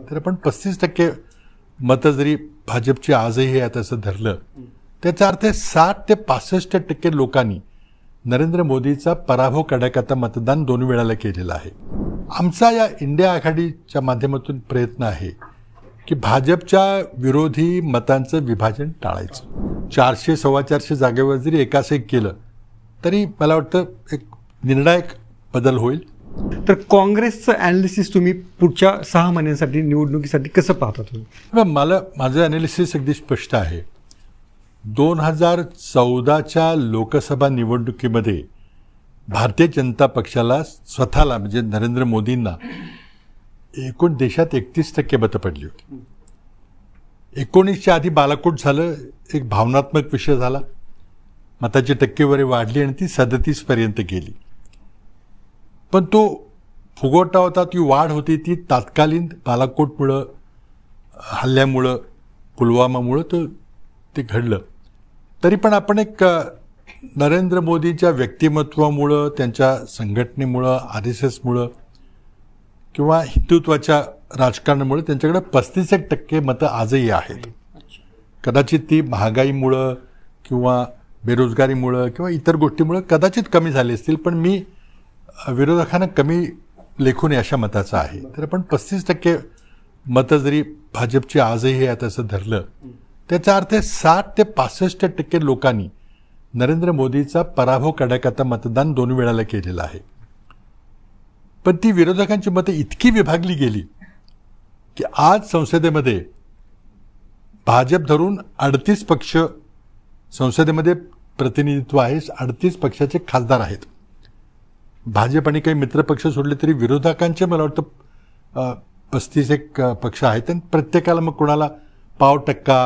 तर आपण पस्तीस टक्के मतं जरी भाजपची आजही हे आता असं धरलं त्याचा अर्थ साठ ते पासष्ट टक्के लोकांनी नरेंद्र मोदीचा पराभव करण्याकरता मतदान दोन वेळाला केलेला आहे आमचा या इंडिया आघाडीच्या माध्यमातून प्रयत्न आहे की भाजपच्या विरोधी मतांचं विभाजन टाळायचं चारशे सव्वा चारशे जागेवर जरी एकास एक केलं तरी मला वाटतं एक निर्णायक बदल होईल तर काँग्रेसचं ॲनालिसिस तुम्ही पुढच्या सहा महिन्यांसाठी निवडणुकीसाठी कसं पाहता तुम्ही मला माझं ॲनालिसिस अगदी स्पष्ट आहे दोन हजार चौदाच्या लोकसभा निवडणुकीमध्ये भारतीय जनता पक्षाला स्वतःला म्हणजे नरेंद्र मोदींना एकूण देशात एकतीस टक्के मतं पडली होती एकोणीसच्या आधी बालाकोट झालं एक भावनात्मक विषय झाला मताची टक्केवारी वाढली आणि ती सदतीसपर्यंत गेली पण तो फुगवटा होता ती वाढ होती ती तात्कालीन बालाकोटमुळं हल्ल्यामुळं पुलवामामुळं तो ते घडलं तरी पण आपण एक नरेंद्र मोदींच्या व्यक्तिमत्वामुळं त्यांच्या संघटनेमुळं आर एस एसमुळं किंवा हिंदुत्वाच्या राजकारणामुळे त्यांच्याकडे पस्तीस एक टक्के मतं आजही आहेत कदाचित ती महागाईमुळं किंवा बेरोजगारीमुळं किंवा इतर गोष्टीमुळं कदाचित कमी झाले असतील पण मी विरोधकांना कमी लेखून अशा मताचा आहे तर आपण पस्तीस टक्के मतं जरी भाजपची आजही हे आता असं धरलं त्याचा अर्थ साठ ते पासष्ट टक्के लोकांनी नरेंद्र मोदीचा पराभव आता मतदान दोन वेळाला केलेलं आहे पण ती विरोधकांची मतं इतकी विभागली गेली की आज संसदेमध्ये भाजप धरून अडतीस पक्ष संसदेमध्ये प्रतिनिधित्व आहे अडतीस पक्षाचे खासदार आहेत भाजप आणि काही मित्रपक्ष सोडले तरी विरोधकांचे मला वाटतं पस्तीस एक पक्ष आहेत आणि प्रत्येकाला मग कोणाला पाव टक्का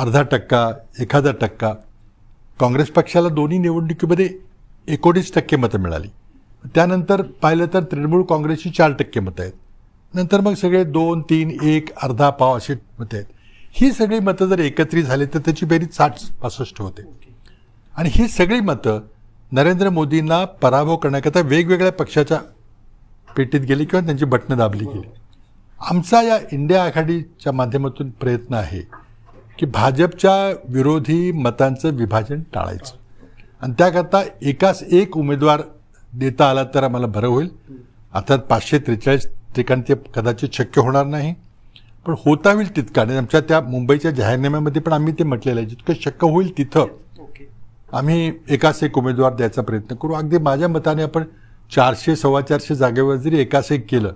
अर्धा टक्का एखादा टक्का काँग्रेस पक्षाला दोन्ही निवडणुकीमध्ये एकोणीस टक्के मतं मिळाली त्यानंतर पाहिलं तर तृणमूल काँग्रेसची चार टक्के मतं आहेत नंतर मग सगळे दोन तीन एक अर्धा पाव अशी मतं आहेत ही सगळी मतं जर एकत्रित झाली तर त्याची बेरीज साठ पासष्ट होते आणि ही सगळी मतं नरेंद्र मोदींना पराभव करण्याकरता वेगवेगळ्या पक्षाच्या पेटीत गेली किंवा त्यांची बटणं दाबली गेली आमचा या इंडिया आघाडीच्या माध्यमातून प्रयत्न आहे की भाजपच्या विरोधी मतांचं विभाजन टाळायचं आणि त्याकरता एकाच एक उमेदवार देता आला तर आम्हाला बरं होईल अर्थात पाचशे त्रेचाळीस ठिकाणी ते कदाचित शक्य होणार नाही पण होता होईल तितका आणि आमच्या त्या मुंबईच्या जाहीरनाम्यामध्ये पण आम्ही ते म्हटलेलं आहे जितकं शक्य होईल तिथं आम्ही एकाच एक उमेदवार द्यायचा प्रयत्न करू अगदी माझ्या मताने आपण चारशे सव्वा चारशे जागेवर जरी एकाच एक केलं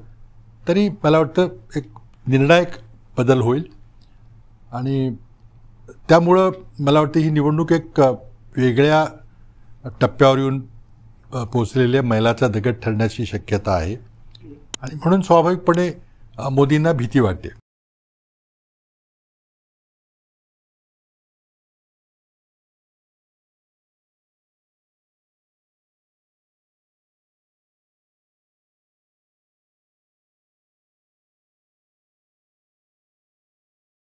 तरी मला वाटतं एक निर्णायक बदल होईल आणि त्यामुळं मला वाटतं ही निवडणूक एक वेगळ्या टप्प्यावर येऊन पोचलेल्या मैलाचा दगड ठरण्याची शक्यता आहे आणि म्हणून स्वाभाविकपणे मोदींना भीती वाटते